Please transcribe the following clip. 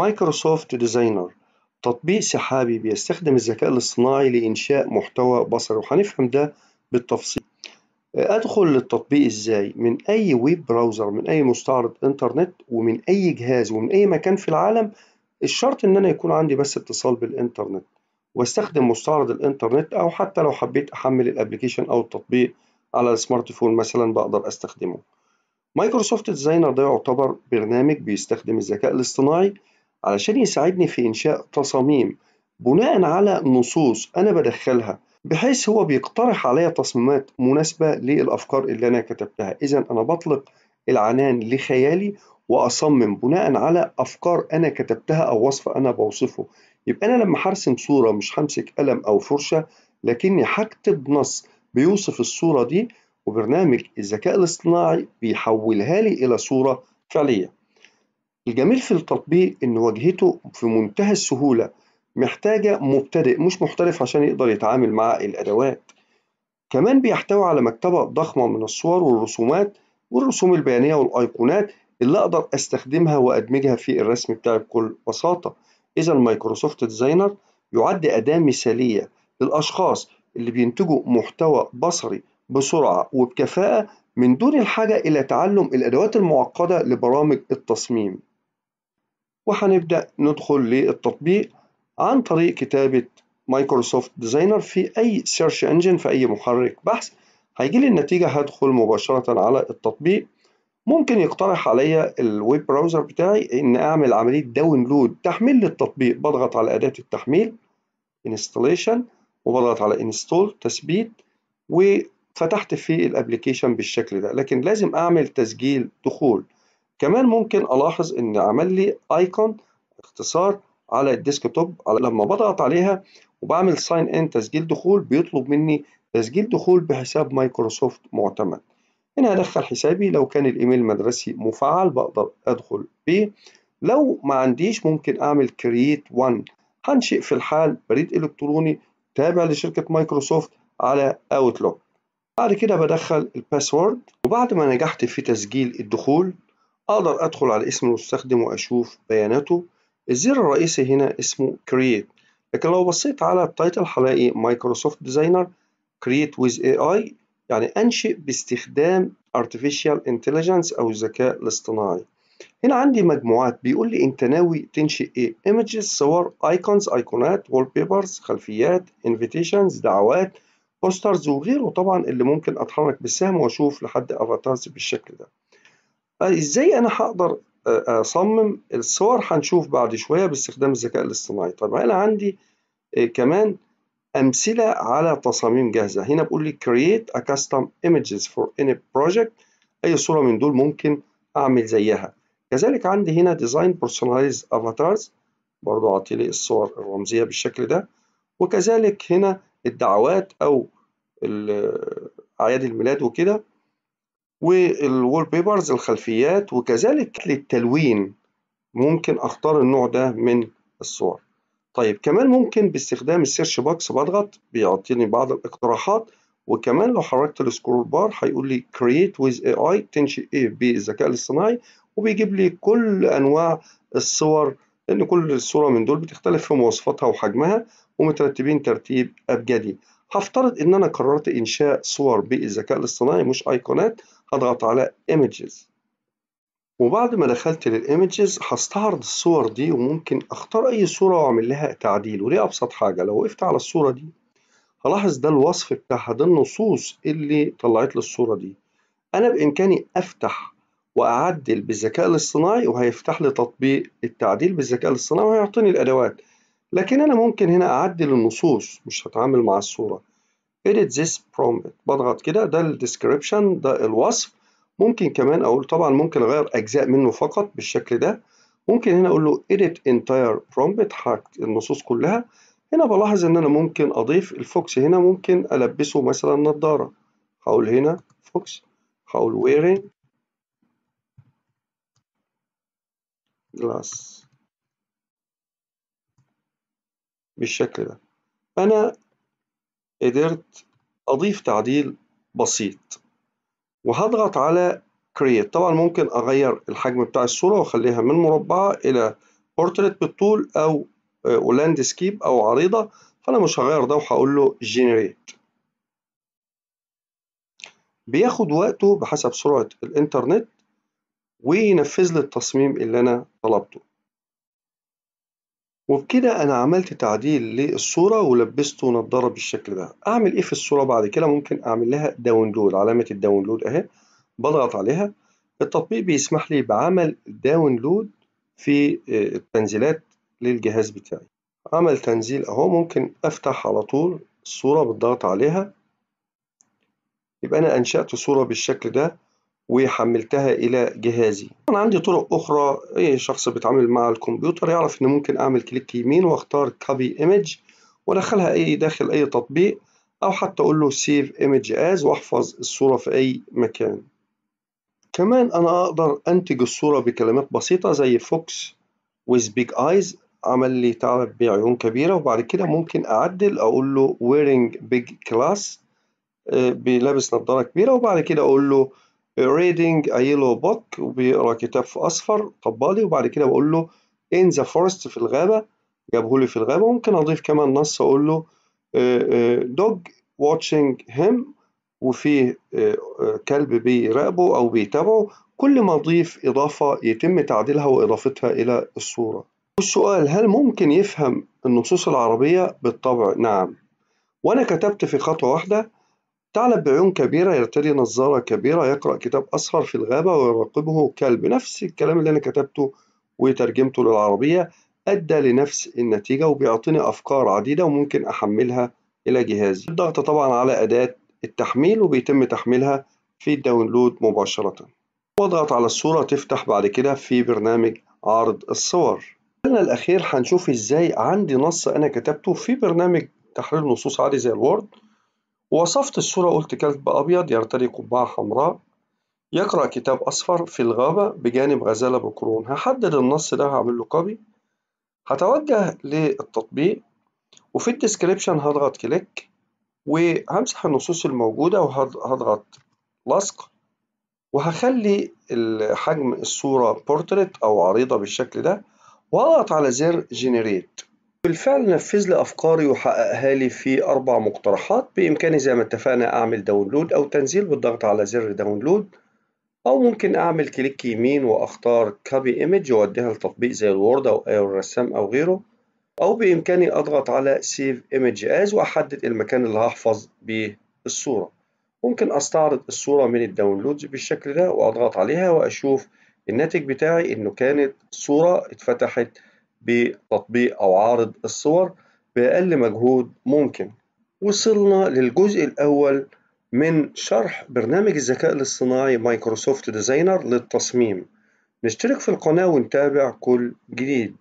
مايكروسوفت ديزاينر تطبيق سحابي بيستخدم الذكاء الاصطناعي لإنشاء محتوى بصري وهنفهم ده بالتفصيل أدخل للتطبيق إزاي من أي ويب براوزر من أي مستعرض إنترنت ومن أي جهاز ومن أي مكان في العالم الشرط إن أنا يكون عندي بس اتصال بالإنترنت وأستخدم مستعرض الإنترنت أو حتى لو حبيت أحمل الأبلكيشن أو التطبيق على السمارت فون مثلا بقدر أستخدمه مايكروسوفت ديزاينر ده يعتبر برنامج بيستخدم الذكاء الاصطناعي علشان يساعدني في إنشاء تصاميم بناء على نصوص أنا بدخلها بحيث هو بيقترح عليا تصميمات مناسبة للأفكار اللي أنا كتبتها إذا أنا بطلق العنان لخيالي وأصمم بناء على أفكار أنا كتبتها أو وصف أنا بوصفه يبقى أنا لما هرسم صورة مش همسك قلم أو فرشة لكني هكتب نص بيوصف الصورة دي وبرنامج الذكاء الاصطناعي بيحولها لي إلى صورة فعلية الجميل في التطبيق إن واجهته في منتهى السهولة محتاجة مبتدئ مش محترف عشان يقدر يتعامل مع الأدوات كمان بيحتوي على مكتبة ضخمة من الصور والرسومات والرسوم البيانية والأيقونات اللي أقدر أستخدمها وأدمجها في الرسم بتاعي بكل بساطة إذا المايكروسوفت ديزاينر يعد أداة مثالية للأشخاص اللي بينتجوا محتوى بصري بسرعة وبكفاءة من دون الحاجة إلى تعلم الأدوات المعقدة لبرامج التصميم وهنبدأ ندخل للتطبيق عن طريق كتابة مايكروسوفت ديزاينر في أي سيرش انجن في أي محرك بحث هيجي لي النتيجة هدخل مباشرة على التطبيق ممكن يقترح عليا الويب براوزر بتاعي إن أعمل عملية داونلود تحميل للتطبيق بضغط على أداة التحميل انستليشن وبضغط على انستول تثبيت وفتحت في الابلكيشن بالشكل ده لكن لازم اعمل تسجيل دخول كمان ممكن ألاحظ إن عمل لي ايكون اختصار على الديسك توب لما بضغط عليها وبعمل ساين ان تسجيل دخول بيطلب مني تسجيل دخول بحساب مايكروسوفت معتمد هنا هدخل حسابي لو كان الايميل المدرسي مفعل بقدر ادخل بيه لو ما عنديش ممكن اعمل كرييت 1 هنشئ في الحال بريد الكتروني تابع لشركه مايكروسوفت على اوتلوك بعد كده بدخل الباسورد وبعد ما نجحت في تسجيل الدخول أقدر أدخل على اسم المستخدم وأشوف بياناته الزر الرئيسي هنا اسمه Create لكن لو بصيت على التايتل هلاقي مايكروسوفت ديزاينر Create with AI يعني أنشئ باستخدام Artificial Intelligence أو الذكاء الاصطناعي هنا عندي مجموعات بيقول لي أنت ناوي تنشئ إيه Images صور Icons أيقونات Wallpapers خلفيات Invitations دعوات بوسترز وغيره طبعا اللي ممكن أتحرك بالسهم وأشوف لحد أفاتارز بالشكل ده آه، ازاي انا هقدر آه، آه، اصمم الصور هنشوف بعد شويه باستخدام الذكاء الاصطناعي طب انا عندي كمان امثله على تصاميم جاهزه هنا بقول لي create a custom images for any project اي صوره من دول ممكن اعمل زيها كذلك عندي هنا design personalized avatars برضو اعطي لي الصور الرمزيه بالشكل ده وكذلك هنا الدعوات او اعياد الميلاد وكده والوول بيبرز الخلفيات وكذلك للتلوين ممكن اختار النوع ده من الصور طيب كمان ممكن باستخدام السيرش بوكس بضغط بيعطيني بعض الاقتراحات وكمان لو حركت السكرول بار هيقول لي ويز اي اي تنشئ ايه بالذكاء الاصطناعي وبيجيب لي كل انواع الصور لان كل صوره من دول بتختلف في مواصفاتها وحجمها ومترتبين ترتيب ابجدي هفترض ان انا قررت انشاء صور بالذكاء الاصطناعي مش ايقونات اضغط على images وبعد ما دخلت للإيميجز هستعرض الصور دي وممكن اختار اي صورة واعمل لها تعديل ودي ابسط حاجة لو وقفت على الصورة دي هلاحظ ده الوصف بتاعها ده النصوص اللي طلعت لي الصورة دي انا بامكاني افتح واعدل بالذكاء الاصطناعي وهيفتح لي تطبيق التعديل بالذكاء الاصطناعي وهيعطيني الادوات لكن انا ممكن هنا اعدل النصوص مش هتعامل مع الصورة edit this prompt بضغط كده ده الديسكريبشن ده الوصف ممكن كمان اقول طبعا ممكن اغير اجزاء منه فقط بالشكل ده ممكن هنا اقول له edit entire prompt حركت النصوص كلها هنا بلاحظ ان انا ممكن اضيف الفوكس هنا ممكن البسه مثلا نظارة هقول هنا فوكس هقول wearing glass بالشكل ده انا قدرت أضيف تعديل بسيط وهضغط على create طبعا ممكن أغير الحجم بتاع الصورة وأخليها من مربعة إلى portrait بالطول أو آه، Landscape أو عريضة فأنا مش هغير ده وهقول له generate بياخد وقته بحسب سرعة الإنترنت وينفذ لي التصميم اللي أنا طلبته وبكده انا عملت تعديل للصورة ولبسته نضارة بالشكل ده اعمل ايه في الصورة بعد كده ممكن اعمل لها داونلود علامة الداونلود اهي بضغط عليها التطبيق بيسمح لي بعمل داونلود في آه، التنزيلات للجهاز بتاعي عمل تنزيل اهو ممكن افتح على طول الصورة بالضغط عليها يبقى انا انشأت صورة بالشكل ده وحملتها الى جهازي انا عندي طرق اخرى اي شخص بيتعامل مع الكمبيوتر يعرف ان ممكن اعمل كليك يمين واختار كوبي ايمج وادخلها اي داخل اي تطبيق او حتى اقول له سيف ايمج از واحفظ الصوره في اي مكان كمان انا اقدر انتج الصوره بكلمات بسيطه زي فوكس ويز بيج ايز عمل لي تعب بعيون كبيره وبعد كده ممكن اعدل اقول له ويرينج بيج كلاس بلابس نظاره كبيره وبعد كده اقول له reading a yellow book وبيقرا كتاب في اصفر قبالي وبعد كده بقول له in the forest في الغابه جابه لي في الغابه ممكن اضيف كمان نص اقول له آه، آه، dog watching him وفيه آه، كلب بيراقبه او بيتابعه كل ما اضيف اضافه يتم تعديلها واضافتها الى الصوره والسؤال هل ممكن يفهم النصوص العربيه بالطبع نعم وانا كتبت في خطوه واحده ثعلب بعيون كبيرة يرتدي نظارة كبيرة يقرأ كتاب أصفر في الغابة ويراقبه كلب نفس الكلام اللي أنا كتبته وترجمته للعربية أدى لنفس النتيجة وبيعطيني أفكار عديدة وممكن أحملها إلى جهازي الضغط طبعا على أداة التحميل وبيتم تحميلها في الداونلود مباشرة واضغط على الصورة تفتح بعد كده في برنامج عرض الصور الفيديو الأخير هنشوف إزاي عندي نص أنا كتبته في برنامج تحرير نصوص عادي زي الوورد وصفت الصورة قلت كلب أبيض يرتدي قبعة حمراء يقرأ كتاب أصفر في الغابة بجانب غزالة بقرون هحدد النص ده هعمل له كوبي هتوجه للتطبيق وفي الديسكريبشن هضغط كليك وهمسح النصوص الموجودة وهضغط لصق وهخلي حجم الصورة بورتريت أو عريضة بالشكل ده وأضغط على زر جنريت بالفعل نفذ لي أفكاري وحققها لي في أربع مقترحات بإمكاني زي ما اتفقنا أعمل داونلود أو تنزيل بالضغط على زر داونلود أو ممكن أعمل كليك يمين وأختار كوبي إيمج وأوديها لتطبيق زي الوورد أو أي الرسام أو غيره أو بإمكاني أضغط على سيف إيمج أز وأحدد المكان اللي هحفظ بيه الصورة ممكن أستعرض الصورة من الداونلودز بالشكل ده وأضغط عليها وأشوف الناتج بتاعي إنه كانت صورة اتفتحت بتطبيق أو عارض الصور بأقل مجهود ممكن وصلنا للجزء الأول من شرح برنامج الذكاء الاصطناعي مايكروسوفت ديزاينر للتصميم نشترك في القناة ونتابع كل جديد